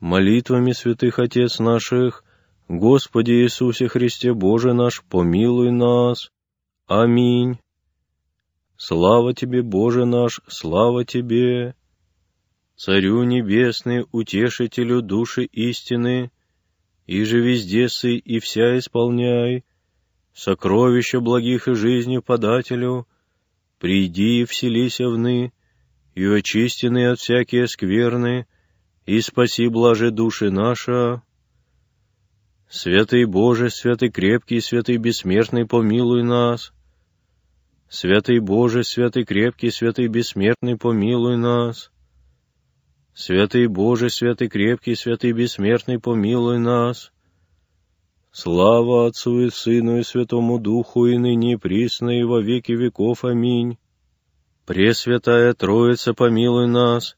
молитвами святых Отец наших, Господи Иисусе Христе Боже наш, помилуй нас. Аминь. Слава Тебе, Боже наш, слава Тебе. Царю Небесный, утешителю души истины, и же везде сы и вся исполняй, сокровища благих и жизни подателю, приди и вселися вны, и очистенные от всякие скверны, и спаси, блаже, души наша. Святый Боже, святый крепкий, святый бессмертный, помилуй нас. Святый Боже, святый крепкий, святый бессмертный, помилуй нас. Святый Боже, святый крепкий, святый бессмертный, помилуй нас. Слава Отцу и Сыну и Святому Духу, и ныне присно, и во веки веков. Аминь. Пресвятая Троица, помилуй нас.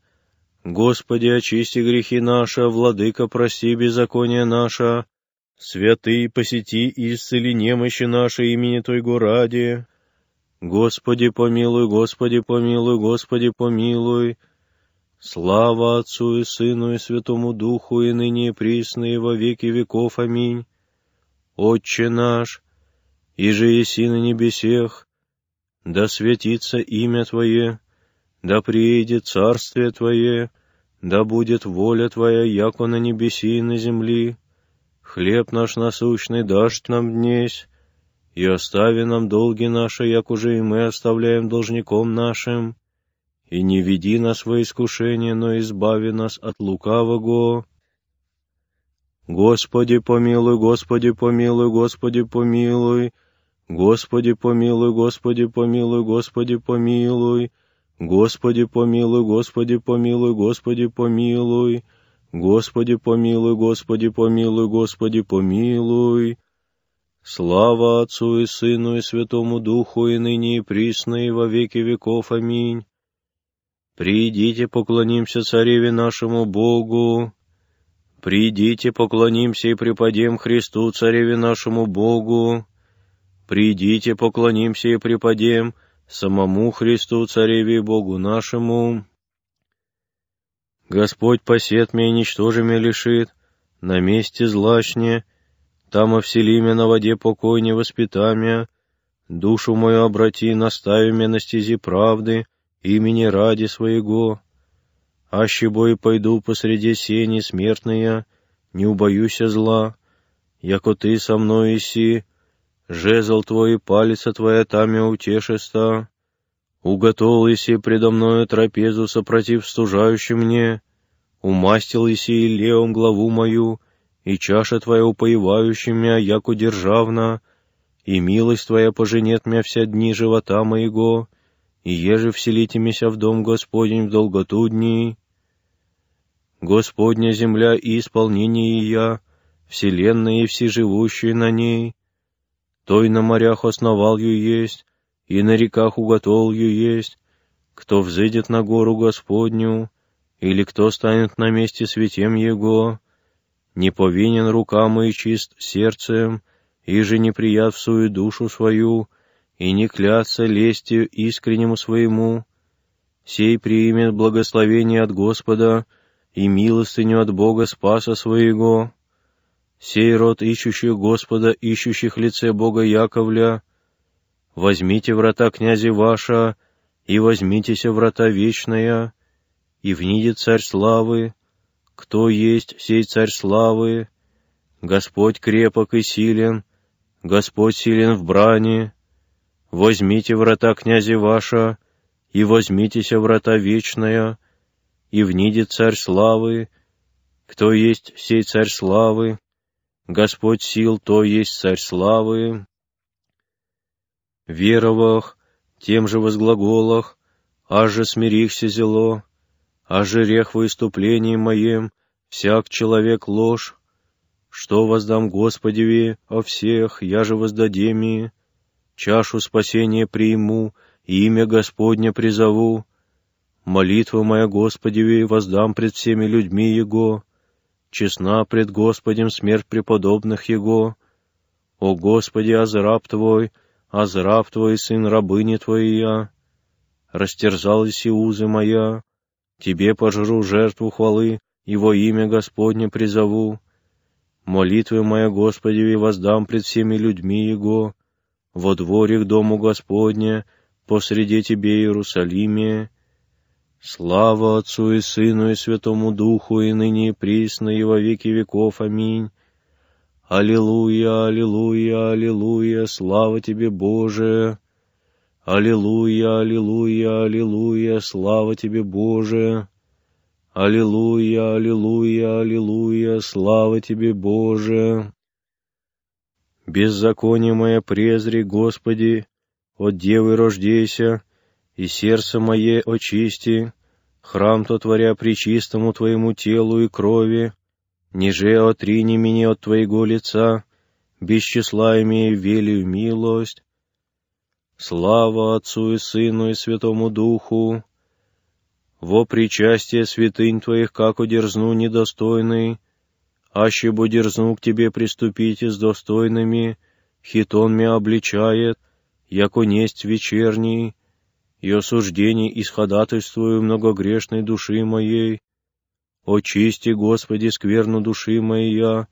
Господи, очисти грехи наши, Владыка, прости беззаконие наше, святый, посети и исцели немощи наши имени Твоего ради. Господи, помилуй, Господи, помилуй, Господи, помилуй. Слава Отцу и Сыну и Святому Духу, и ныне и присно, и во веки веков. Аминь. Отче наш, иже еси на небесех, да светится имя Твое, да приедет царствие Твое, да будет воля Твоя, яко на небеси и на земли. Хлеб наш насущный дашь нам днесь, и остави нам долги наши, як уже и мы оставляем должником нашим, и не веди нас во искушение, но избави нас от лукавого. Господи, помилуй, Господи, помилуй, Господи, помилуй, Господи, помилуй, Господи, помилуй, Господи, помилуй, Господи помилуй, Господи помилуй, Господи помилуй, Господи помилуй, Господи помилуй, Господи помилуй. Слава Отцу и Сыну и Святому Духу и ныне и присно и во веки веков. Аминь. Придите, поклонимся Цареве нашему Богу. Придите, поклонимся и преподем Христу, Цареве нашему Богу. Придите, поклонимся и преподем Христу самому Христу, Цареви Богу нашему. Господь посет меня и ничтожими лишит, на месте злачне, там овселимя на воде покой не воспитамя, душу мою обрати, наставимя на стези правды, имени ради своего. Аще бой пойду посреди сени смертная, не убоюся зла, яко ты со мной иси, жезл твой и палица твоя таме утешеста. Уготол еси предо мною трапезу, сопротив стужающим мне, умастил еси и левом главу мою, и чаша твоя упоевающим меня, яку державна, и милость твоя поженет меня вся дни живота моего, и еже вселитимися в дом Господень в долготу дней. Господня земля и исполнение я, вселенная и всеживущие на ней, той на морях основал ее есть, и на реках уготовал ее есть. Кто взыдет на гору Господню, или кто станет на месте святем Его, не повинен рукам и чист сердцем, и же не прият в свою душу свою, и не клятся лестью искреннему своему. Сей примет благословение от Господа и милостыню от Бога Спаса своего сей род ищущих Господа, ищущих лице Бога Яковля, возьмите врата князя ваша, и возьмитеся врата вечная, и внидет царь славы, кто есть сей царь славы, Господь крепок и силен, Господь силен в брани, возьмите врата князя ваша, и возьмитеся врата вечная, и внидет царь славы, кто есть сей царь славы, Господь сил, то есть царь славы. Веровах, тем же возглаголах, аже смирихся зело, аже рех выступлении моем, всяк человек ложь, что воздам Господеве о всех, я же воздадеми, чашу спасения приму, и имя Господня призову, молитва моя Господеве воздам пред всеми людьми Его, честна пред Господем смерть преподобных Его. О Господи, азраб Твой, азраб Твой, сын рабыни Твоя, растерзалась и узы моя, Тебе пожру жертву хвалы, Его имя Господне призову. Молитвы моя Господи воздам пред всеми людьми Его, во дворе к дому Господня, посреди Тебе, Иерусалиме, Слава Отцу и Сыну и Святому Духу, и ныне и присно, и во веки веков. Аминь. Аллилуйя, аллилуйя, аллилуйя, слава Тебе, Боже! Аллилуйя, аллилуйя, аллилуйя, слава Тебе, Боже! Аллилуйя, аллилуйя, аллилуйя, слава Тебе, Боже! Беззаконие мое презри, Господи, от девы рождейся, и сердце мое очисти, храм то творя причистому Твоему телу и крови, ниже отрини меня от Твоего лица, без числа имея велию милость. Слава Отцу и Сыну и Святому Духу! Во причастие святынь Твоих, как удерзну недостойный, аще бы дерзну к Тебе приступить и с достойными, хитон меня обличает, яко несть вечерний, и осуждений и сходатайствую многогрешной души моей. Очисти, Господи, скверну души моя,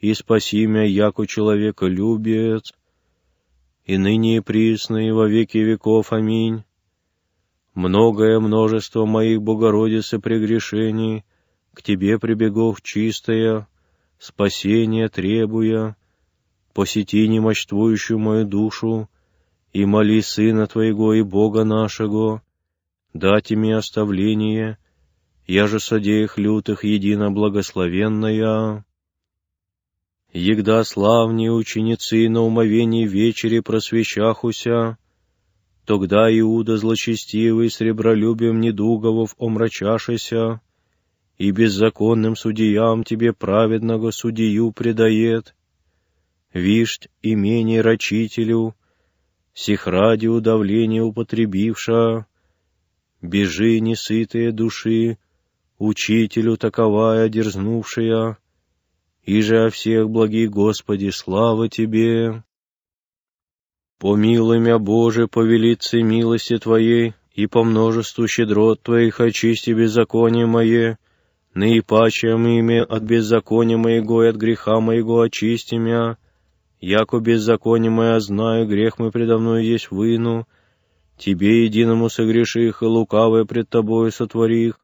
и спаси меня, яко человека любец, и ныне и присно, и во веки веков. Аминь. Многое множество моих, Богородицы, прегрешений, к Тебе прибегов чистая, спасение требуя, посети немощствующую мою душу, и моли Сына Твоего и Бога нашего, дать ими оставление, я же содеях лютых едино благословенная. Егда славнее ученицы на умовении вечери просвещахуся, тогда Иуда злочестивый сребролюбием недуговов омрачашися, и беззаконным судьям тебе праведного судью предает, вишь имени рачителю — сих ради удавления употребивша, бежи несытые души, учителю таковая дерзнувшая, и же о всех благи Господи, слава Тебе. Помилуй мя, Боже, по велице милости Твоей, и по множеству щедрот Твоих очисти беззаконие мое, наипачем имя от беззакония моего и от греха моего очисти мя, яко беззаконие мое а знаю, грех мой предо мною есть выну, тебе единому согреши их, и лукавое пред тобою сотвори их,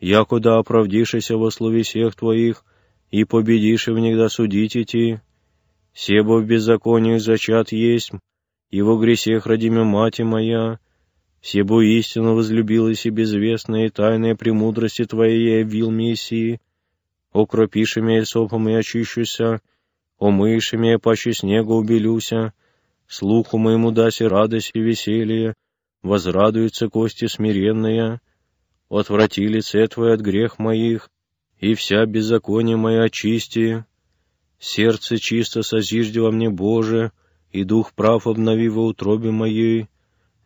якуда оправдишися во слове всех твоих, и победишь и внегда судить идти. Себо в беззакониях зачат есть, и во гресех родиме мати моя, Себо истину возлюбилась и безвестная, и тайная премудрости Твоей явил Мессии, окропиши меня и сопом и очищуся, Омиш, имея паче снега, убелюся, Слуху моему даси радость и веселье, Возрадуются кости смиренные, Отврати лице Твое от грех моих, И вся беззаконие мое очисти. Сердце чисто созижди во мне, Боже, И дух прав обнови во утробе моей.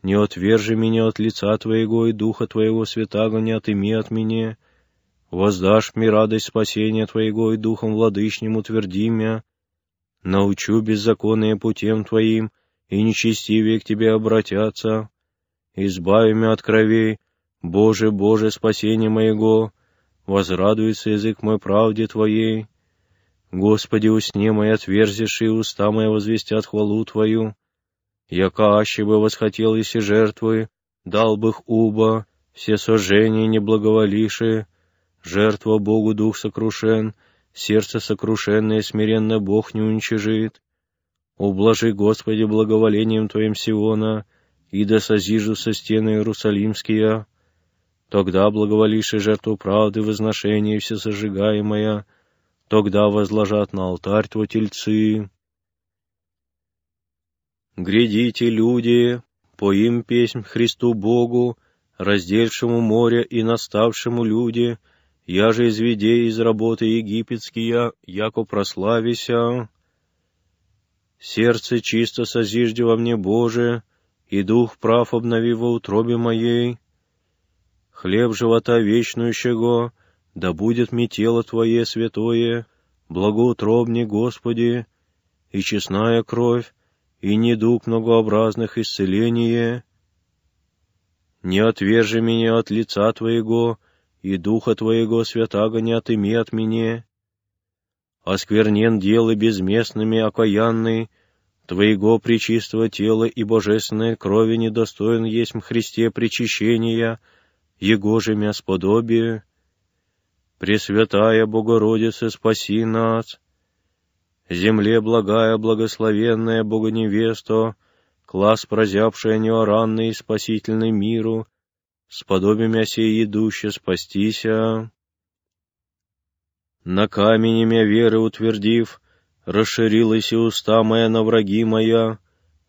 Не отвержи меня от лица Твоего, и духа Твоего святаго не отыми от меня. Воздашь мне радость спасения Твоего, и духом владычним утверди меня научу беззаконные путем Твоим, и нечестивее к Тебе обратятся. Избави меня от кровей, Боже, Боже, спасение моего, возрадуется язык мой правде Твоей. Господи, усни мои отверзишь, и уста мои возвестят хвалу Твою. Яка аще бы восхотел, если жертвы, дал бы их уба, все сожжения не жертва Богу дух сокрушен — сердце сокрушенное смиренно Бог не уничижит. Ублажи, Господи, благоволением Твоим Сиона, и да со стены Иерусалимские. Тогда благоволишь и жертву правды, возношение и всесожигаемое, тогда возложат на алтарь Твой тельцы. Грядите, люди, поим песнь Христу Богу, раздельшему море и наставшему люди, — я же из изведе из работы египетские, яко прославися. Сердце чисто созижди во мне, Боже, и дух прав обнови во утробе моей. Хлеб живота вечнующего, да будет мне тело Твое святое, благоутробни, Господи, и честная кровь, и недуг многообразных исцеление. Не отвержи меня от лица Твоего, и Духа Твоего, Святаго, не отыми от меня. Осквернен дело безместными окаянный, Твоего пречистого тела и божественной крови недостоин есть в Христе причащения, Его же мя сподобие. Пресвятая Богородица, спаси нас! Земле благая, благословенная Богоневесто, класс, прозявшая неоранный и спасительный миру, сподобимя сей идуще спастися. На камень мя веры утвердив, расширилась и уста моя на враги моя,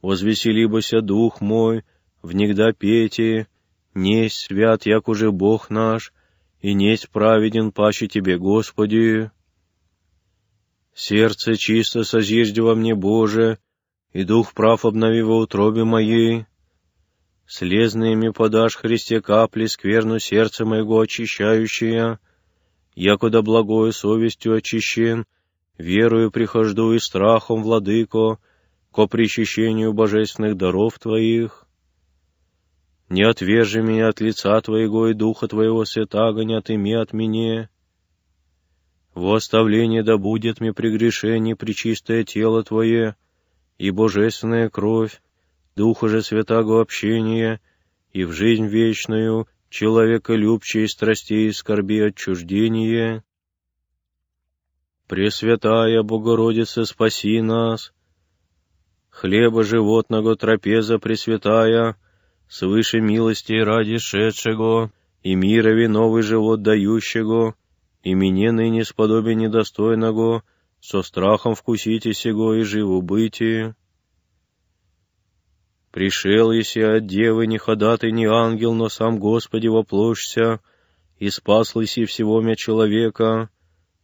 возвеселибося дух мой, внегда пети, несть свят, як уже Бог наш, и несть праведен паче Тебе, Господи. Сердце чисто созижди во мне, Боже, и дух прав обнови во утробе моей слезными подашь Христе капли скверну сердце моего очищающее, куда благою совестью очищен, верою прихожду и страхом, Владыко, ко причащению божественных даров Твоих. Не отвержи меня от лица Твоего и Духа Твоего, святаго, не отыми от меня. Во оставление да будет мне грешении причистое тело Твое и божественная кровь, Духа же святаго общения и в жизнь вечную человека человеколюбчей страстей и скорби отчуждения. Пресвятая Богородица, спаси нас! Хлеба животного трапеза Пресвятая, свыше милости ради шедшего, и мирови новый живот дающего, и мне ныне сподобие недостойного, со страхом вкусите сего и живу бытие. Пришел еси от девы не ходатай, не ангел, но сам Господи воплощся, и спас лыси всего мя человека,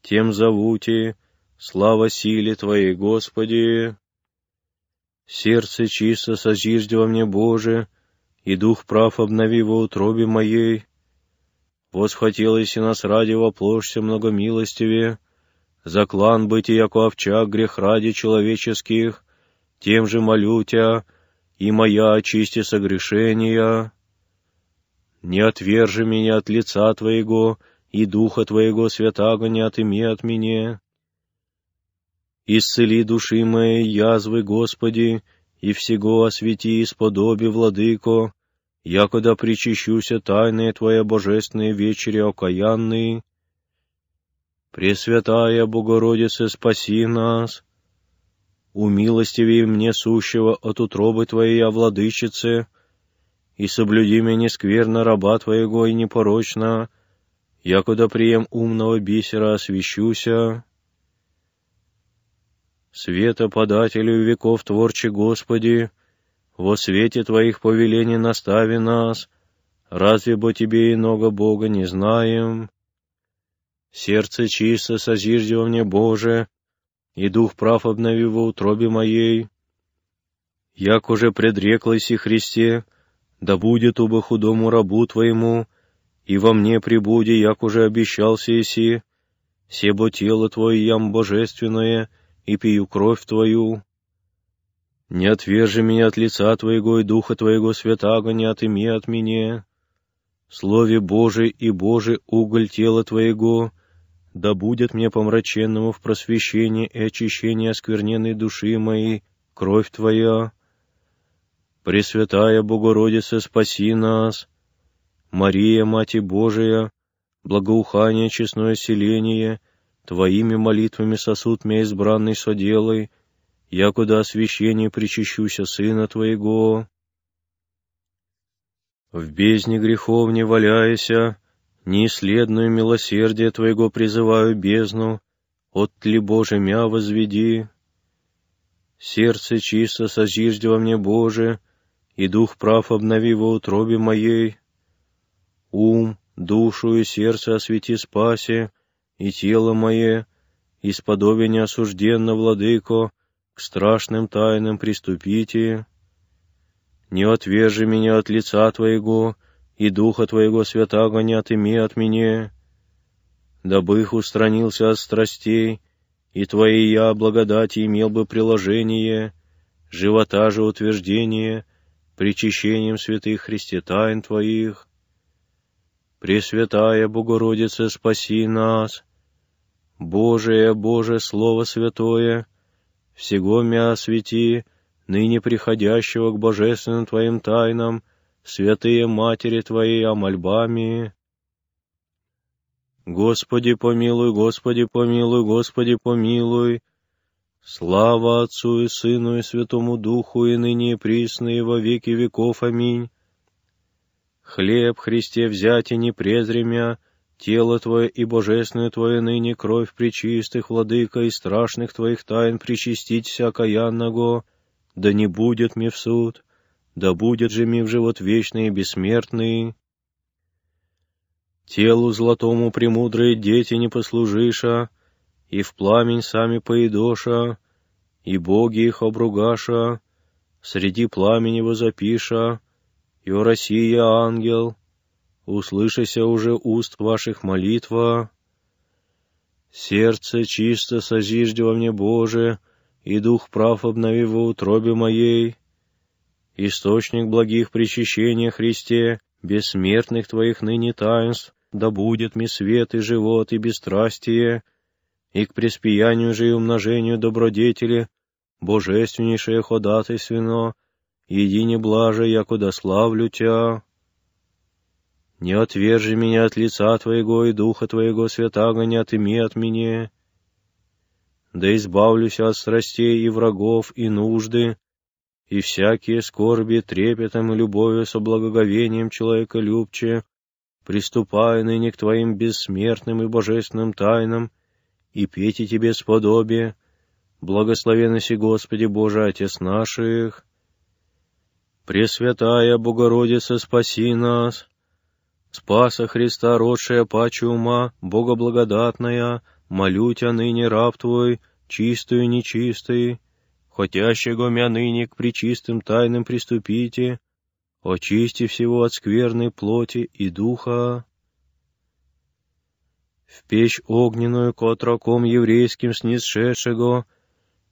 тем зовути, слава силе Твоей, Господи. Сердце чисто созижди во мне, Боже, и дух прав обнови во утробе моей. Восхотел еси нас ради воплощся многомилостиве, заклан быть и яко овчак грех ради человеческих, тем же молю Тебя, и моя очисти согрешения. Не отвержи меня от лица Твоего, и Духа Твоего святаго не отыми от меня. Исцели души моей язвы, Господи, и всего освети исподоби, Владыко, я якода причащуся тайные Твоя божественные вечери окаянные. Пресвятая Богородица, спаси нас, умилостиви мне сущего от утробы Твоей, о владычице, и соблюди меня скверно раба Твоего и непорочно, куда прием умного бисера освящуся. Света подателю веков творче Господи, во свете Твоих повелений настави нас, разве бы Тебе иного Бога не знаем? Сердце чисто созиждивание Боже, и дух прав обнови во утробе моей. Як уже предреклась и Христе, да будет убо худому рабу твоему, и во мне прибуде, як уже обещался еси, себо тело твое ям божественное, и пью кровь твою. Не отвержи меня от лица твоего и духа твоего святаго, не отыми от меня. Слове Боже и Боже уголь тела твоего, да будет мне помраченному в просвещении и очищении оскверненной души моей кровь Твоя. Пресвятая Богородица, спаси нас. Мария, Мати Божия, благоухание, честное селение, Твоими молитвами сосуд меня избранный соделай, куда освящение причащуся Сына Твоего. В бездне греховне валяйся, неисследную милосердие Твоего призываю бездну, отли Боже мя возведи. Сердце чисто созижди во мне, Боже, и дух прав обнови во утробе моей. Ум, душу и сердце освети спаси, и тело мое, из подобия осужденно Владыко, к страшным тайнам приступите. Не отвержи меня от лица Твоего, и Духа Твоего Святаго не отыми от меня, дабы их устранился от страстей, и Твоей я благодати имел бы приложение, живота же утверждение, причащением святых Христе тайн Твоих. Пресвятая Богородица, спаси нас! Божие, Боже, Слово Святое, всего мя освети, ныне приходящего к божественным Твоим тайнам — святые матери Твои, о а мольбами. Господи, помилуй, Господи, помилуй, Господи, помилуй. Слава Отцу и Сыну и Святому Духу, и ныне и присно, и во веки веков. Аминь. Хлеб Христе взять и не презремя, тело Твое и божественную Твое ныне кровь причистых, Владыка, и страшных Твоих тайн причастить всякаянного, да не будет мне в суд, да будет же ми в живот вечный и бессмертный. Телу золотому премудрые дети не послужиша, и в пламень сами поедоша, и боги их обругаша, среди пламени возопиша, и о Россия ангел, услышася уже уст ваших молитва. Сердце чисто созижди во мне, Боже, и дух прав обнови во утробе моей, источник благих причащения Христе, бессмертных Твоих ныне таинств, да будет мне свет и живот и бесстрастие, и к приспиянию же и умножению добродетели, божественнейшее ходатайственно, едине блаже, яко славлю тебя. Не отвержи меня от лица Твоего и Духа Твоего, святаго, не отыми от меня. Да избавлюсь от страстей и врагов и нужды, и всякие скорби трепетом и любовью со благоговением человека любче, приступая ныне к Твоим бессмертным и божественным тайнам, и пейте Тебе сподобие, благословен си Господи Боже, Отец наших. Пресвятая Богородица, спаси нас! Спаса Христа, родшая паче ума, Бога благодатная, молю Тебя ныне раб Твой, чистую и нечистый, хотящего мя ныне к причистым тайнам приступите, очисти всего от скверной плоти и духа. В печь огненную к отроком еврейским снисшедшего,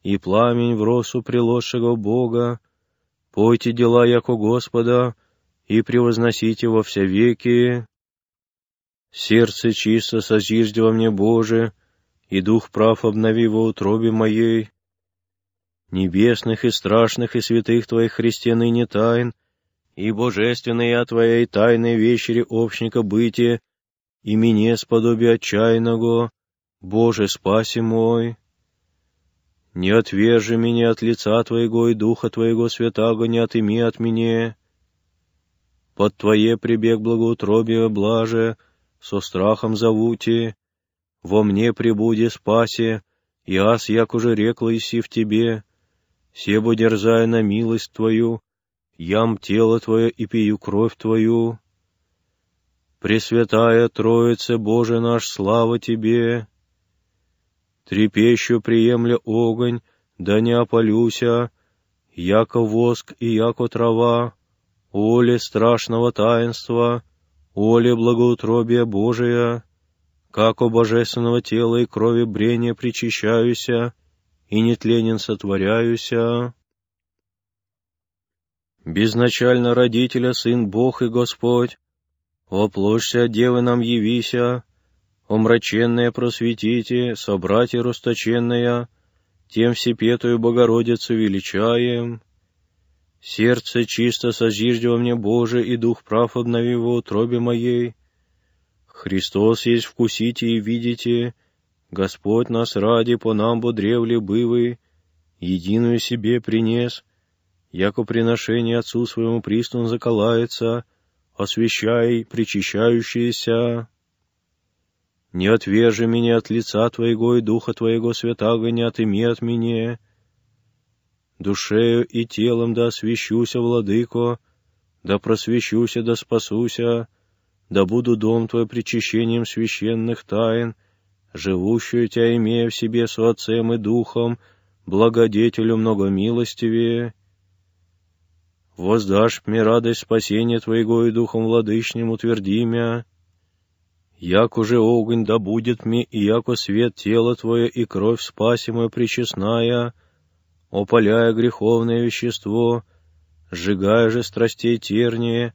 и пламень в росу приложшего Бога, пойте дела яко Господа, и превозносите во все веки. Сердце чисто созижди мне, Боже, и дух прав обнови во утробе моей, небесных и страшных и святых твоих Христе не тайн, и божественные о твоей тайной вечере общника бытия, и мне с отчаянного, Боже, спаси мой. Не отвержи меня от лица Твоего и Духа Твоего святаго, не отыми от меня. Под Твое прибег благоутробие блаже, со страхом зовути, во мне прибуди спаси, и аз, як уже рекла, иси в Тебе, себо дерзая на милость Твою, ям тело Твое и пью кровь Твою. Пресвятая Троица, Боже наш, слава Тебе! Трепещу приемля огонь, да не опалюся, яко воск и яко трава, оле страшного таинства, оле благоутробия Божия, как у божественного тела и крови брения причащаюся, и нетленен сотворяюся. Безначально родителя, Сын Бог и Господь, воплощься, девы нам явися, омраченное просветите, собратья расточенное, тем всепетую Богородицу величаем. Сердце чисто созижди во мне, Боже, и дух прав обнови во утробе моей. Христос есть вкусите и видите, Господь нас ради по нам бодрев бывы, единую себе принес, яко приношение Отцу своему приступ заколается, освящай причащающиеся. Не отвержи меня от лица Твоего и Духа Твоего святаго, не отыми от меня. Душею и телом да освящуся, Владыко, да просвещуся, да спасуся, да буду дом Твой причащением священных тайн, живущую тебя имея в себе социем и духом, благодетелю много милостивее, воздашь мне радость спасения Твоего и Духом Владышним утверди мя, як уже огонь да будет мне, и яко свет тело Твое и кровь спасимая причесная, опаляя греховное вещество, сжигая же страстей терние,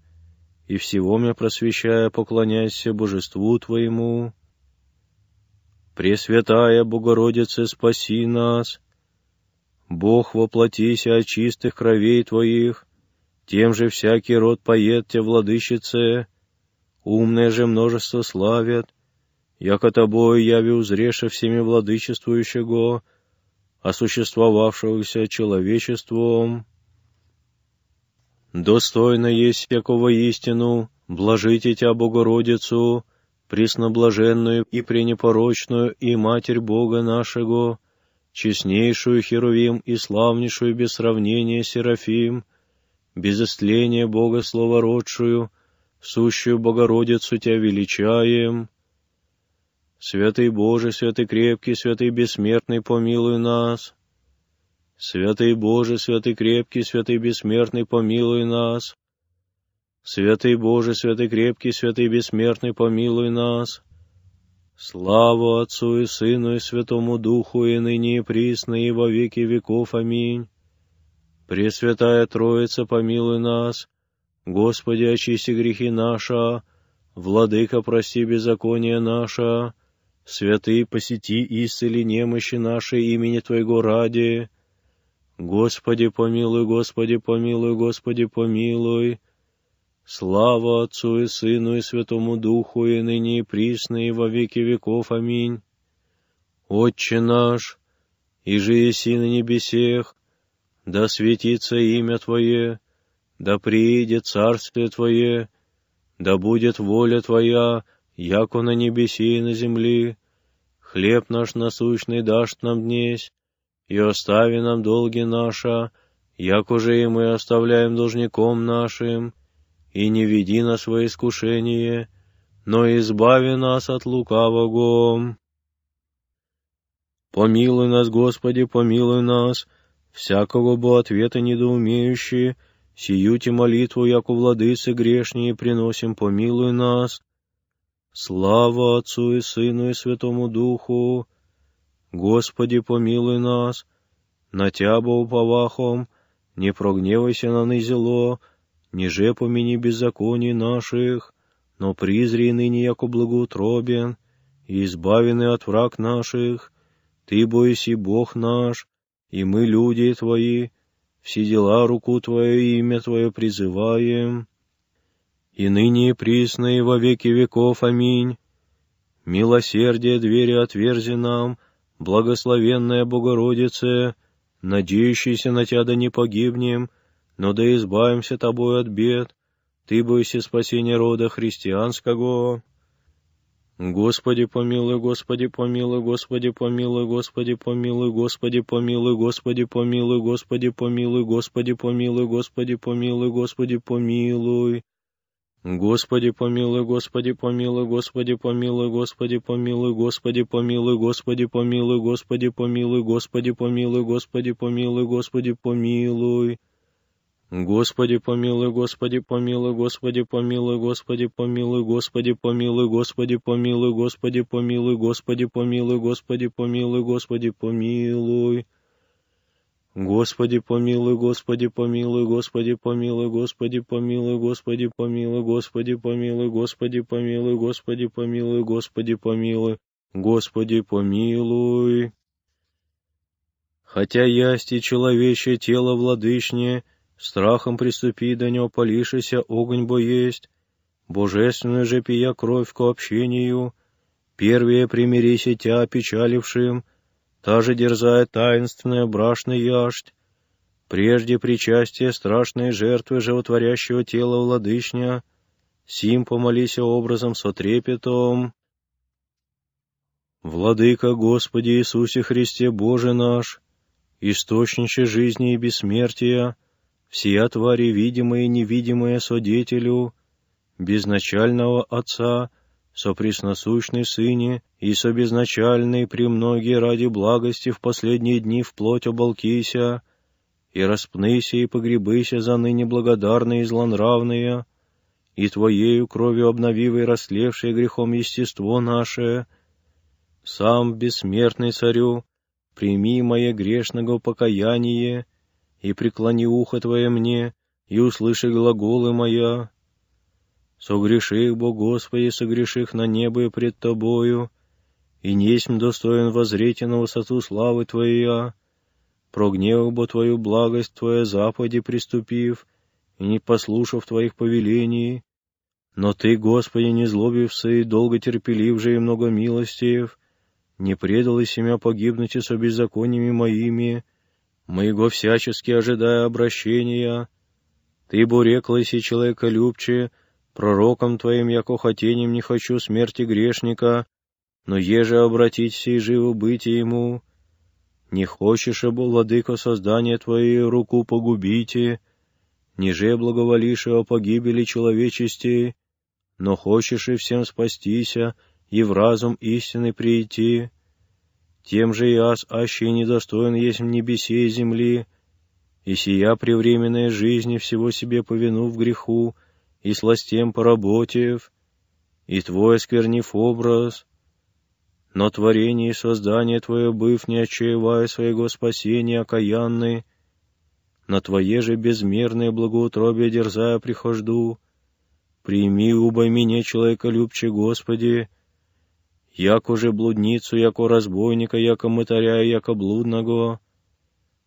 и всего мне просвещая поклоняйся Божеству Твоему, Пресвятая Богородице, спаси нас. Бог, воплотися от чистых кровей Твоих, тем же всякий род поет Те, владычице, умное же множество славят, яко Тобой яви узреша всеми владычествующего, осуществовавшегося человечеством. Достойно есть всякого истину, блажите Тебя Богородицу, пресноблаженную и пренепорочную и Матерь Бога нашего, честнейшую Херувим и славнейшую без сравнения Серафим, без истления Бога Словородшую, сущую Богородицу Тебя величаем. Святый Боже, Святый крепкий, Святый бессмертный, помилуй нас. Святый Боже, Святый крепкий, Святый бессмертный, помилуй нас. Святый Боже, святый крепкий, святый бессмертный, помилуй нас. Слава Отцу и Сыну и Святому Духу, и ныне и присно, и во веки веков. Аминь. Пресвятая Троица, помилуй нас. Господи, очисти грехи наши. Владыка, прости беззаконие наше. Святые, посети исцели немощи наши имени Твоего ради. Господи, помилуй, Господи, помилуй, Господи, помилуй. Слава Отцу и Сыну и Святому Духу, и ныне и присно, и во веки веков. Аминь. Отче наш, иже еси на небесех, да светится имя Твое, да приидет Царствие Твое, да будет воля Твоя, яко на небеси и на земли. Хлеб наш насущный дашь нам днесь, и остави нам долги наша, як уже и мы оставляем должником нашим, и не веди нас во искушение, но избави нас от лукавого. Помилуй нас, Господи, помилуй нас, всякого бы ответа недоумеющие, сиюте молитву, як у владыцы грешнее, приносим, помилуй нас. Слава Отцу и Сыну и Святому Духу! Господи, помилуй нас, на Тябо уповахом, не прогневайся на низело, ниже помяни беззаконий наших, но призри ныне яко благоутробен, и избавины от враг наших, Ты, боись и Бог наш, и мы, люди Твои, все дела руку Твою и имя Твое призываем, и ныне и присно и во веки веков. Аминь. Милосердие двери отверзи нам, благословенная Богородице, надеющийся на Тебя да не погибнем, но да избавимся тобой от бед, ты бойся спасения рода христианского. Господи помилуй, Господи помилуй, Господи помилуй, Господи помилуй, Господи помилуй, Господи помилуй, Господи помилуй, Господи помилуй, Господи помилуй, Господи помилуй. Господи помилуй, Господи помилуй, Господи помилуй, Господи помилуй, Господи помилуй, Господи помилуй, Господи помилуй, Господи помилуй, Господи помилуй, Господи помилуй. Господи помилуй, Господи помилуй, Господи помилуй, Господи помилуй, Господи помилуй, Господи помилуй, Господи помилуй, Господи помилуй, Господи помилуй, Господи помилуй. Господи помилуй, Господи помилуй, Господи помилуй, Господи помилуй, Господи помилуй, Господи помилуй, Господи помилуй, Господи помилуй, Господи помилуй, Господи помилуй. Хотя ясти человечье тело владычнее, страхом приступи, до него полишися, огонь бо есть, божественную же пия кровь к общению, первые примирися тя печалившим, та же дерзая таинственная брашный яшть, прежде причастие страшной жертвы животворящего тела владычня, сим помолися образом со трепетом. Владыка Господи Иисусе Христе Боже наш, источниче жизни и бессмертия, сия твари видимые и невидимые содетелю, безначального Отца, со Сыне и со безначальный премногие ради благости в последние дни вплоть оболкися, и распныся и погребыся за ныне благодарные и злонравные, и Твоею кровью обновивай растлевшее грехом естество наше, сам, бессмертный царю, прими мое грешного покаяние и преклони ухо Твое мне, и услыши глаголы моя. Согреших, Бог Господи, согреших на небо и пред Тобою, и не несм достоин возрете на высоту славы Твоя, а. прогнев Бо Твою благость Твоя западе приступив, и не послушав Твоих повелений. Но Ты, Господи, не злобився и долго терпелив же и много милостив, не предал и семя погибнуть и со беззакониями моими, мы моего всячески ожидая обращения. Ты, буреклась и человеколюбче, пророком твоим яко хотением не хочу смерти грешника, но еже обратись и живо быть ему. Не хочешь, обо, владыко, создание твоей руку погубите, ниже благоволишь о погибели человечести, но хочешь и всем спастися, и в разум истины прийти. Тем же и аз аще недостоин есть небесе и земли, и сия превременная жизни всего себе повину в греху и сластем поработив, и твой осквернив образ, но творение и создание твое, быв не отчаевая своего спасения окаянны, на твое же безмерное благоутробие дерзая прихожду, прими, убой меня, человека человеколюбче Господи, Як уже блудницу, яко разбойника, яко мытаря, яко блудного,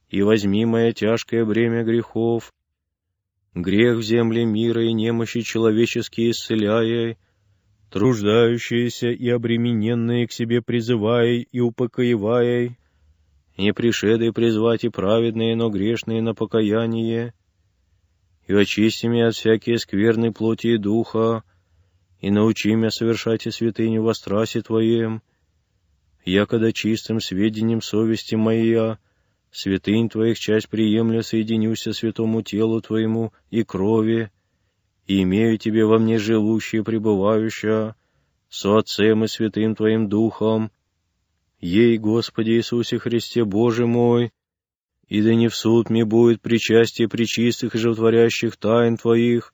и возьми мое тяжкое бремя грехов, грех в земле мира и немощи человеческие исцеляя, труждающиеся и обремененные к себе призывая и упокоевая, не пришеды призвать и праведные, но грешные на покаяние, и очисти меня от всякие скверной плоти и духа, и научи меня совершать и святыню во страсе Твоем, когда чистым сведением совести моя, святынь Твоих часть приемлю, соединюсь со святому телу Твоему и крови, и имею Тебе во мне живущее, пребывающее, со Отцем и Святым Твоим Духом, ей, Господи Иисусе Христе, Боже мой, и да не в суд мне будет причастие причистых и животворящих тайн Твоих,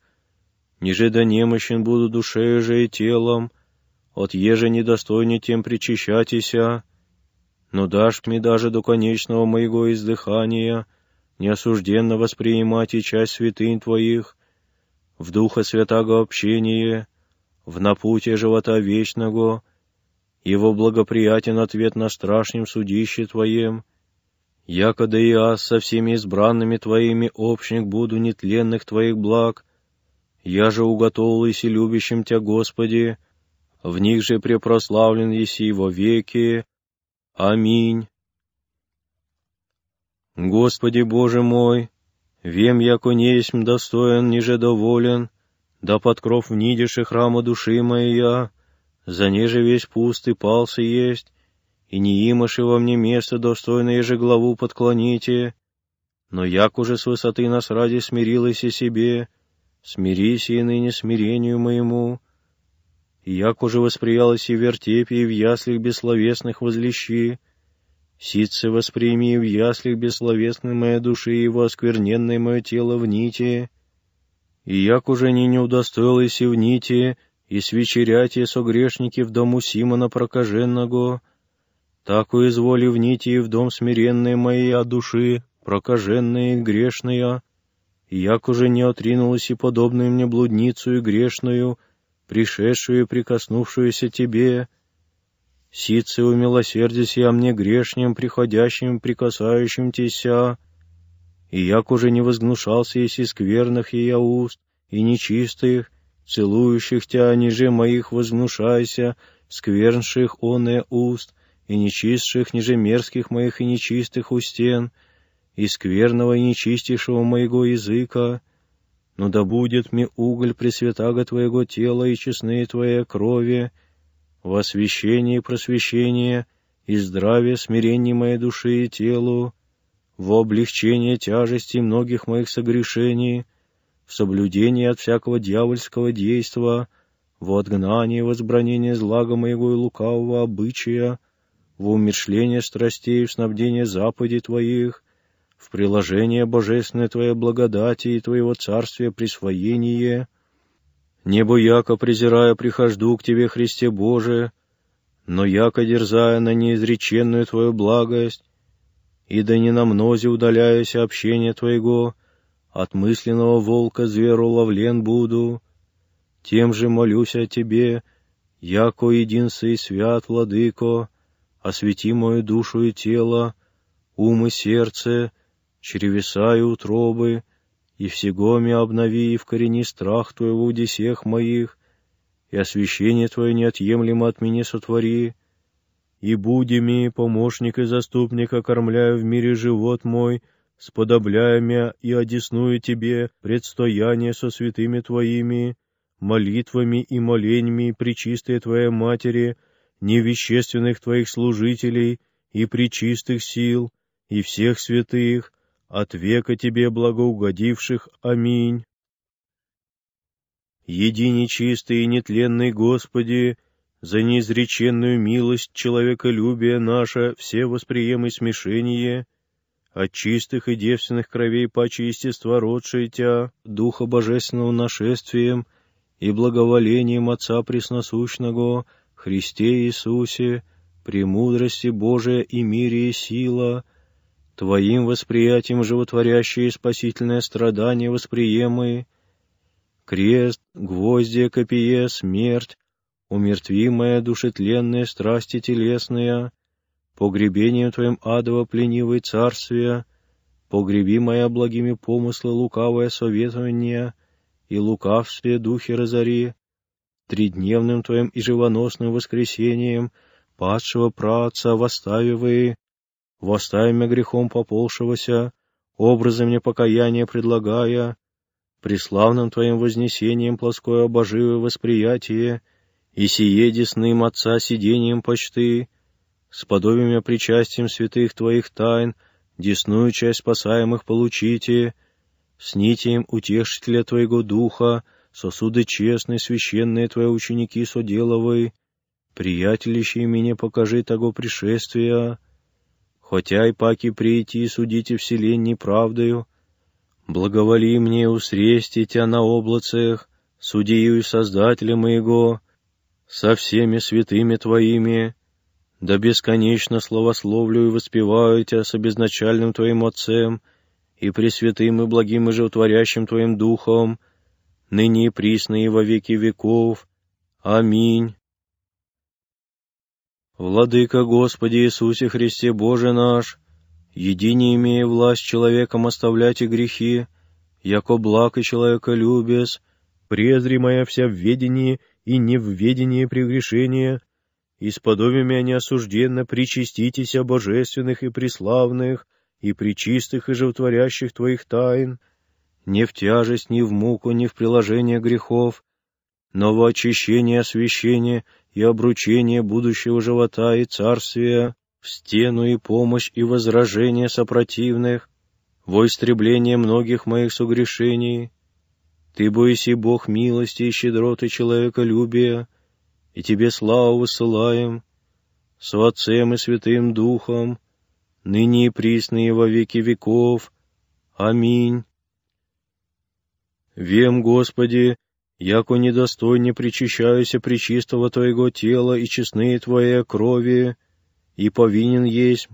ниже немощен буду душею же и телом, от еже недостойни тем причащатися, но дашь мне даже до конечного моего издыхания неосужденно воспринимать и часть святынь Твоих, в Духа Святаго общения, в напутье живота вечного, Его благоприятен ответ на страшном судище Твоем, якода и аз со всеми избранными Твоими общник буду нетленных Твоих благ, я же уготовал и любящим Тя, Господи, в них же препрославлен еси во веки. Аминь. Господи Боже мой, вем яко не есмь достоин, ниже доволен, да под кров нидишь и храма души моя, за неже весь пуст и пался есть, и не имаши во мне место достойное же главу подклоните, но як уже с высоты нас ради смирилась и себе, смирись и ныне смирению моему, и як уже восприялось и в вертепе, и в яслях бессловесных возлещи, ситце восприми в яслях бессловесной моя души и его оскверненное мое тело в нити, и як уже не не удостоилось и в нити, и свечерятие согрешники в дому Симона прокаженного, так у изволи в нити и в дом смиренной моей о а души, прокаженные и грешные, и як уже не отринулась и подобную мне блудницу и грешную, пришедшую и прикоснувшуюся тебе, сице умилосердись я мне грешним, приходящим, прикасающим теся, и як уже не возгнушался еси скверных и я уст, и нечистых, целующих тебя ниже моих возгнушайся, сквернших оне уст, и нечистших ниже мерзких моих и нечистых у стен — и скверного и нечистейшего моего языка, но да будет мне уголь пресвятаго Твоего тела и честные Твоя крови, во освящение и просвещение, и здравие смирения моей души и телу, в облегчение тяжести многих моих согрешений, в соблюдение от всякого дьявольского действа, в отгнании и возбранении злага моего и лукавого обычая, в умершление страстей и в снабдение западе Твоих, в приложение божественное Твоей благодати и Твоего царствия присвоение, небо яко презирая прихожду к Тебе, Христе Божие, но яко дерзая на неизреченную Твою благость, и да не намнозе удаляясь общения Твоего, от мысленного волка зверу ловлен буду, тем же молюсь о Тебе, яко единство и свят, Владыко, освети мою душу и тело, ум и сердце, черевеса и утробы, и всегоми обнови и в корени страх твоего в десех моих, и освящение Твое неотъемлемо от меня сотвори, и будеми помощник и заступник окормляю в мире живот мой, сподобляя мя и одесную Тебе предстояние со святыми Твоими, молитвами и моленьми причистой Твоей Матери, невещественных Твоих служителей и причистых сил, и всех святых, от века тебе благоугодивших. Аминь. Единый чистый и нетленный Господи, за неизреченную милость человеколюбия наше все восприемы смешение, от чистых и девственных кровей паче естества родшие Тя, Духа Божественного нашествием и благоволением Отца Пресносущного, Христе Иисусе, премудрости Божия и мире и сила — Твоим восприятием животворящие и спасительное страдание восприемые, крест, гвозди, копие, смерть, умертвимая душетленная страсти телесная, погребением Твоим адово пленивое царствие, погребимое благими помыслы лукавое советование и лукавстве духи разори, тридневным Твоим и живоносным воскресением падшего праотца восставивые, восставимя грехом пополшегося, образом мне покаяния предлагая, преславным Твоим вознесением плоское обоживое восприятие, и сие десным Отца сидением почты, с подобием причастием святых Твоих тайн, десную часть спасаемых получите, с нитием утешителя Твоего Духа, сосуды честные, священные Твои ученики соделовы, приятелище мне покажи того пришествия, хотя и паки прийти и судите в селе неправдою, благоволи мне усрести тебя на облацах, судию и создателя моего, со всеми святыми твоими, да бесконечно словословлю и воспеваю тебя с обезначальным твоим отцем и пресвятым и благим и животворящим твоим духом, ныне и присно и во веки веков. Аминь. Владыка Господи Иисусе Христе Боже наш, едине имея власть человеком оставлять и грехи, яко благ и человеколюбец, презримая вся в ведении и не в ведении прегрешения, и с подобиями неосужденно причаститеся божественных и преславных, и причистых и животворящих Твоих тайн, не в тяжесть, ни в муку, ни в приложение грехов, новоочищение, освящение и обручение будущего живота и царствия, в стену и помощь и возражение сопротивных, во истребление многих моих согрешений. Ты, боиси Бог милости и щедроты человеколюбия, и Тебе славу высылаем, с Отцем и Святым Духом, ныне и присно и во веки веков. Аминь. Вем, Господи, яко недостойне причащаюся причистого Твоего тела и честные Твоя крови, и повинен есть,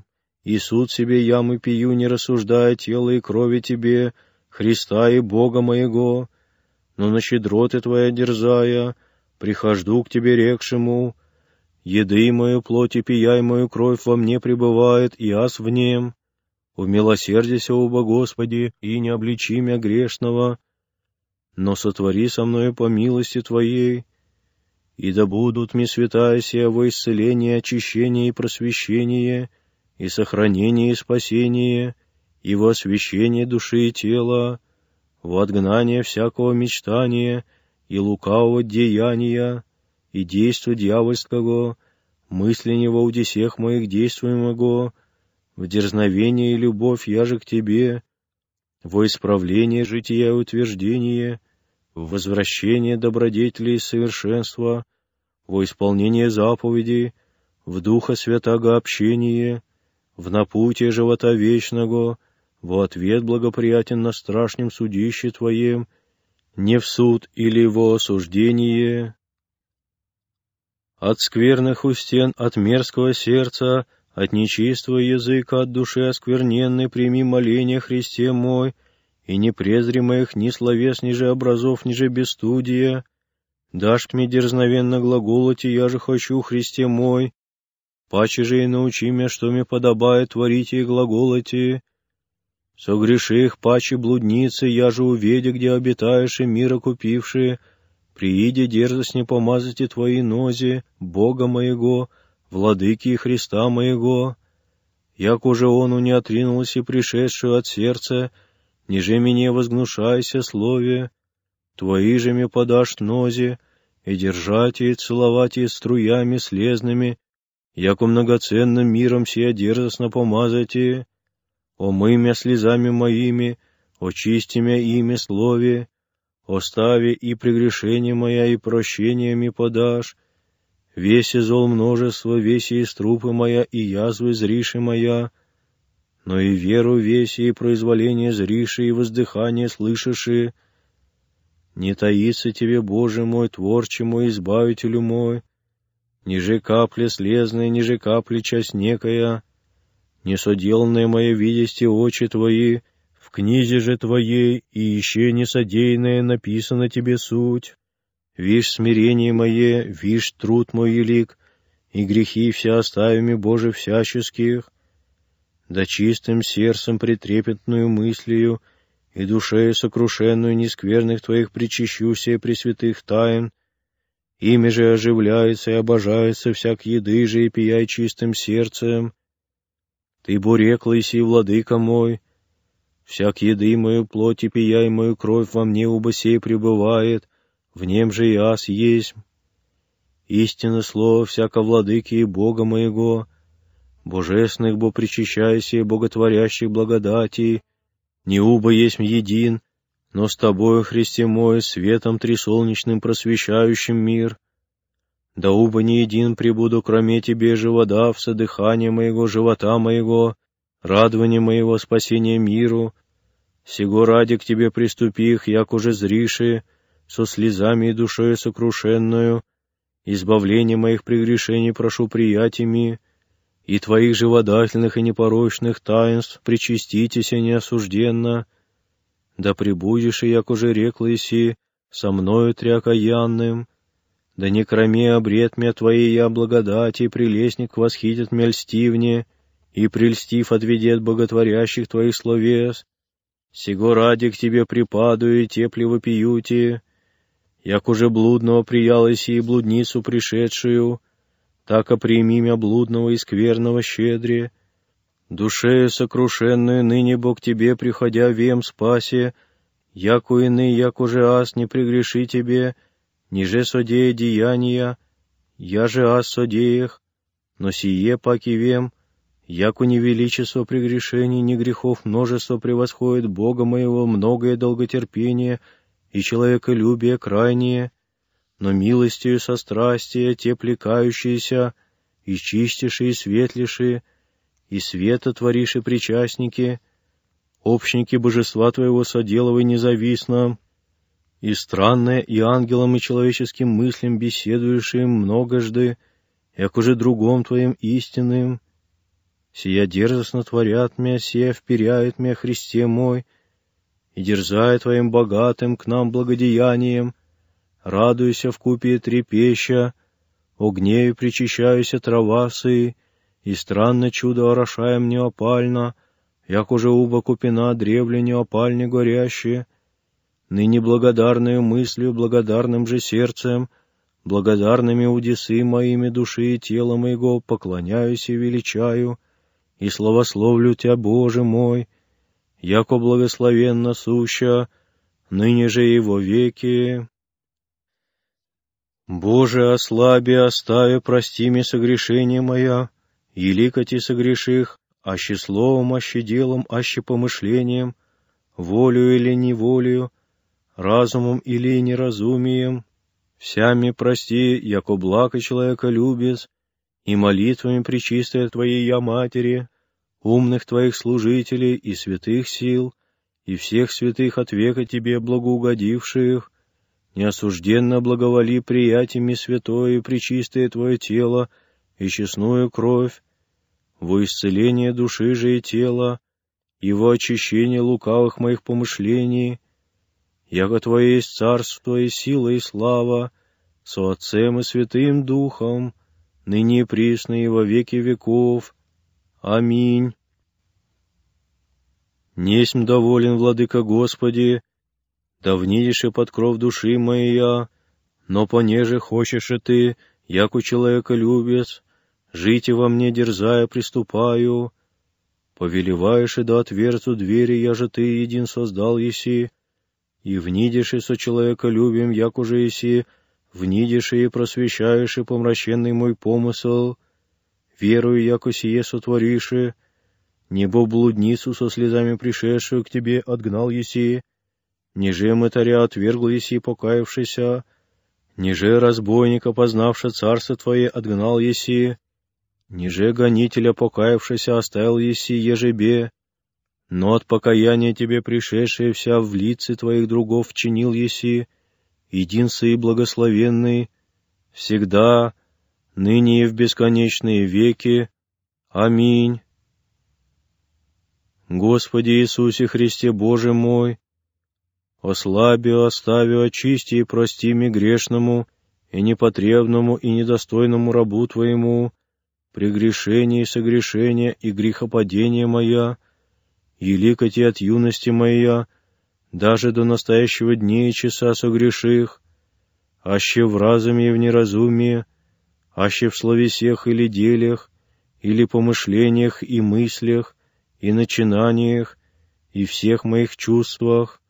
и суд себе ямы пью, не рассуждая тела и крови Тебе, Христа и Бога моего, но на щедроты Твоя дерзая, прихожду к Тебе рекшему, еды мою плоть и пияй мою кровь во мне пребывает, и аз в нем. Умилосердися, оба Господи, и не обличи меня грешного, но сотвори со мною по милости Твоей, и да будут мне святая сия во исцеление, очищение и просвещение, и сохранение и спасение, и во освящение души и тела, во отгнание всякого мечтания и лукавого деяния, и действия дьявольского, мысления у десех моих действуемого, в дерзновение и любовь я же к Тебе, во исправление жития и утверждение, в возвращение добродетели и совершенства, во исполнение заповедей, в Духа Святаго общение, в напутие живота вечного, в ответ благоприятен на страшном судище Твоем, не в суд или во осуждение, от скверных устен, от мерзкого сердца, от нечистого языка, от души оскверненной, прими моление Христе мой, и не презри моих ни словес, ни же образов, ни же бесстудия. Дашь мне дерзновенно глаголоти, я же хочу Христе мой. Паче же и научи меня, что мне подобает творить и глаголоти. Согреши их, паче блудницы, я же уведи, где обитаешь и мира купившие, прииди дерзость не помазать и твои нози, Бога моего, — владыки и Христа моего, як уже ону не отринулся пришедшую от сердца, ниже мне возгнушайся слове, твои же мне подашь нозе, и держать и целовать и струями слезными, яко многоценным миром сия дерзостно помазати, омы мя слезами моими, очисти мя ими слове, остави и прегрешение моя и прощениями мне подашь, весе зол множество, весь и струпы моя, и язвы зриши моя, но и веру весь и произволение зриши, и воздыхание слышиши. Не таится тебе, Боже мой, Творче мой, Избавителю мой, ниже капли слезная, ниже капли часть некая, несоделанное мое видести очи твои, в книзе же твоей, и еще не несодеянное написано тебе суть вишь смирение мое, вишь труд мой велик, и грехи все оставими, Боже, всяческих, да чистым сердцем притрепетную мыслью и душею сокрушенную нескверных Твоих причащу все пресвятых тайн, ими же оживляется и обожается всяк еды же и пияй чистым сердцем. Ты, буреклый и владыка мой, всяк еды мою плоть и пияй мою кровь во мне у сей пребывает, в нем же и Аз есть. Истинно слово всяко владыки и Бога моего, божественных бо причащайся и боготворящих благодати, не убо есть един, но с тобою, Христе мой, светом трисолнечным просвещающим мир. Да убо не един прибуду, кроме тебе же вода в содыхание моего живота моего, радование моего спасения миру, сего ради к тебе приступих, як уже зриши, со слезами и душою сокрушенную, избавление моих прегрешений прошу приятиями, и твоих живодательных и непорочных таинств причаститесь а неосужденно, да пребудешь, и, як уже рекла иси, со мною трякаянным, да не кроме обред мя твоей я благодати, прелестник восхитит мя льстивне, и прельстив отведет боготворящих твоих словес, сего ради к тебе припаду и тепле вопиюте, як уже блудного приялась и блудницу пришедшую, так и прими мя блудного и скверного щедре. Душею сокрушенную ныне Бог тебе, приходя вем спасе, яку ины, як уже ас не прегреши тебе, ниже содея деяния, я же ас содеях, но сие паки вем, яку не величество прегрешений, не грехов множество превосходит Бога моего многое долготерпение — и человеколюбие крайнее, но милостью со страстия плекающиеся, и чистиши, и светлиши, и света твориши причастники, общники божества твоего соделывай независно, и странное и ангелам, и человеческим мыслям беседуешь многожды, як уже другом твоим истинным. Сия дерзостно творят мя, сия вперяют мя Христе мой, и дерзай твоим богатым к нам благодеянием, радуйся в купе трепеща, огнею причащайся травасы, и странно чудо орошаем неопально, як уже уба купина древле неопальне горящее, ныне благодарную мыслью, благодарным же сердцем, благодарными удесы моими души и тела моего поклоняюсь и величаю, и славословлю Тебя, Боже мой, — яко благословенно суща, ныне же его веки. Боже, ослаби, остави, прости мне согрешение мое, еликоти согреших, аще словом, аще делом, аще помышлением, волю или неволею, разумом или неразумием, всями прости, яко благо человека любез, и молитвами причистая Твоей я Матери, умных твоих служителей и святых сил, и всех святых от века тебе благоугодивших, неосужденно благоволи приятиями святое и пречистое твое тело и честную кровь, во исцеление души же и тела, и во очищение лукавых моих помышлений, яко Твое есть царство и сила и слава, со Отцем и Святым Духом, ныне и присно и во веки веков. Аминь. Несм доволен, Владыка Господи, давнидеше под кров души моя, но понеже хочешь и ты, яку человека любец, жите во мне дерзая приступаю, повелеваешь и да отверзу двери, я же ты един создал еси, и внидишь со человека любим, як уже еси, внидишь и просвещаешь и помраченный мой помысл, верую, яко сие сотвориши, небо блудницу со слезами пришедшую к тебе отгнал еси, неже мытаря отвергл еси, покаявшийся, неже разбойника, познавши царство твое, отгнал еси, неже гонителя, покаявшийся, оставил еси ежебе, но от покаяния тебе пришедшее вся в лице твоих другов чинил еси, единцы и благословенный, всегда, ныне и в бесконечные веки. Аминь. Господи Иисусе Христе Боже мой, ослаби, остави, очисти и прости мне грешному и непотребному и недостойному рабу Твоему, прегрешение и согрешение и грехопадение моя, еликоти от юности моя, даже до настоящего дня и часа согреших, аще в разуме и в неразумии, аще в слове словесех или делиях, или помышлениях и мыслях, и начинаниях, и всех моих чувствах,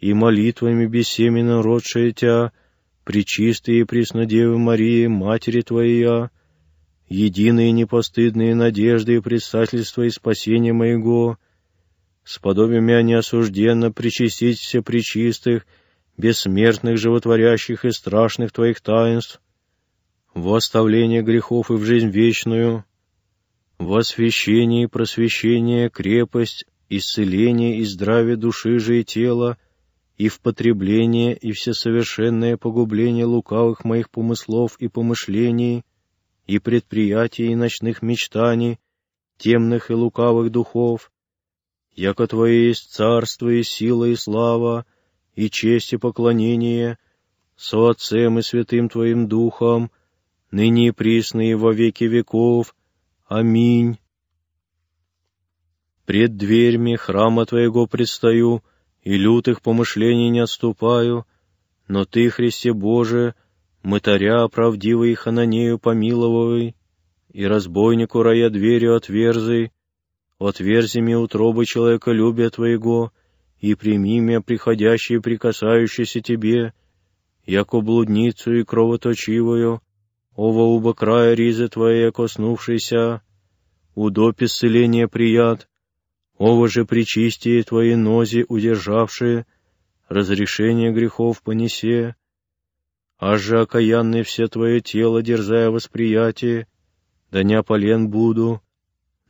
и молитвами бессеменно родшая Тя, Пречистые и Преснодевы Марии, Матери Твоя, единые непостыдные надежды и предстательства и спасения моего, с подобием я неосужденно причастить все пречистых, бессмертных, животворящих и страшных Твоих таинств, в оставление грехов и в жизнь вечную, в освящение и просвещение, крепость, исцеление и здравие души же и тела, и в потребление и всесовершенное погубление лукавых моих помыслов и помышлений, и предприятий и ночных мечтаний, темных и лукавых духов, яко Твое есть царство и сила и слава, и честь и поклонение, со Отцем и Святым Твоим Духом — ныне и присно и во веки веков. Аминь. Пред дверьми храма Твоего предстаю, и лютых помышлений не отступаю, но Ты, Христе Боже, мытаря правдивый Хананею помиловай, и разбойнику рая дверью отверзай, отверзи утробы человека любя Твоего, и прими меня приходящие и прикасающиеся Тебе, яко блудницу и кровоточивую, Ова края ризы твоя коснувшийся, удопи исцеления прият, Ова же причистие твои нози удержавшие, разрешение грехов понесе, аж же окаянное все твое тело, дерзая восприятие, да не полен буду,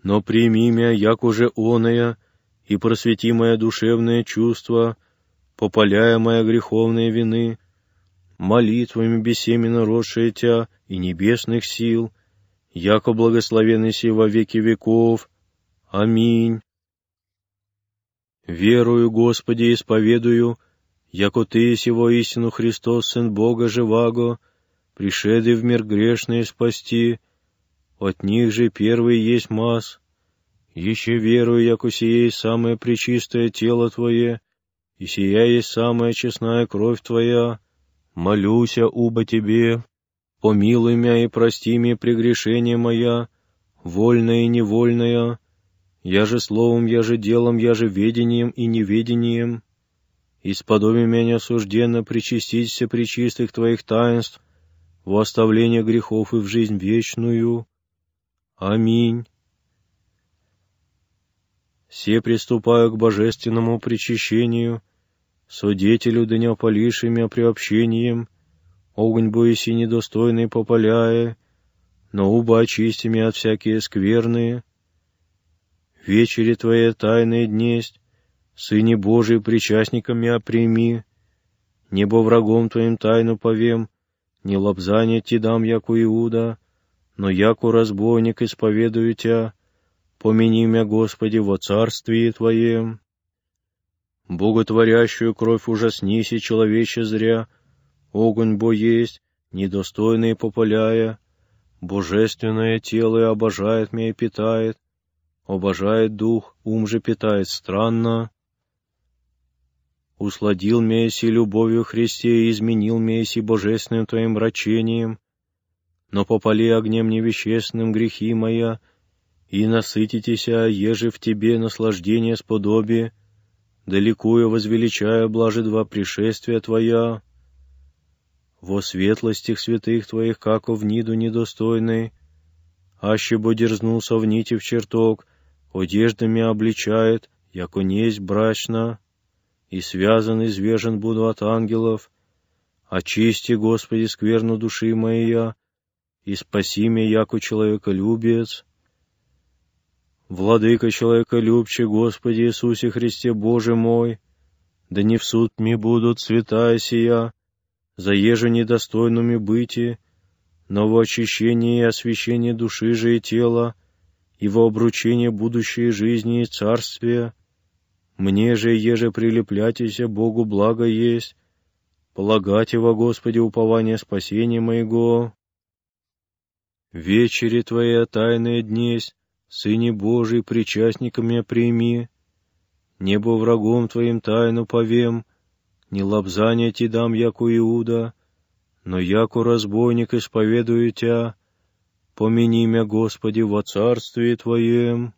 но прими мя, як уже оная, и просвети мое душевное чувство, попаляя моя греховные вины, молитвами бессеменно росшая тя и небесных сил, яко благословенный сей во веки веков. Аминь. Верую, Господи, исповедую, яко Ты сего истину Христос, Сын Бога живаго, пришеды в мир грешный спасти, от них же первый есть масс. Еще верую, яко сие есть самое пречистое тело Твое, и сия есть самая честная кровь Твоя, молюся убо Тебе, помилуй мя и прости мне прегрешение моя, вольное и невольное, я же словом, я же делом, я же ведением и неведением, исподоби меня сужденно причаститься при чистых Твоих таинств, в оставление грехов и в жизнь вечную. Аминь. Все приступаю к божественному причащению — Свидетелю дня полишимя приобщением, огонь боиси недостойный пополяя, но уба очистими от всякие скверные. Вечери твои тайные днесть, Сыне Божий, причастниками оприми, Небо врагом твоим тайну повем, Не лобзание ти дам, яку Иуда, но яку разбойник исповедую тебя, помяни меня, Господи, во царствии Твоем боготворящую кровь ужаснися, человече зря, огонь бо есть, недостойный пополяя, божественное тело и обожает меня и питает, обожает дух, ум же питает странно. Усладил Месси любовью Христе и изменил Месси божественным Твоим врачением, но попали огнем невещественным грехи моя, и насытитеся, еже в Тебе наслаждение сподобие, далекуя возвеличая, блаже два пришествия Твоя, во светлостях святых Твоих, како в ниду недостойный, аще бы дерзнулся в нити в чертог, одеждами обличает, яко несть брачна, и связан извежен буду от ангелов, очисти, Господи, скверну души моя, и спаси меня, яко человеколюбец, Владыка человеколюбче, Господи Иисусе Христе, Боже мой, да не в суд ми будут святая сия, еже недостойными быти, но в очищение и освящение души же и тела, и во обручение будущей жизни и царствия, мне же еже прилепляйтеся, Богу благо есть, полагать его, Господи, упование спасения моего. Вечери Твоя тайная днесь, Сыне Божий, причастника меня прими, Небо врагом твоим тайну повем, Не лобзание ти дам, яку Иуда, Но яку разбойник исповедую тебя, Помяни мя, Господи, во царстве твоем.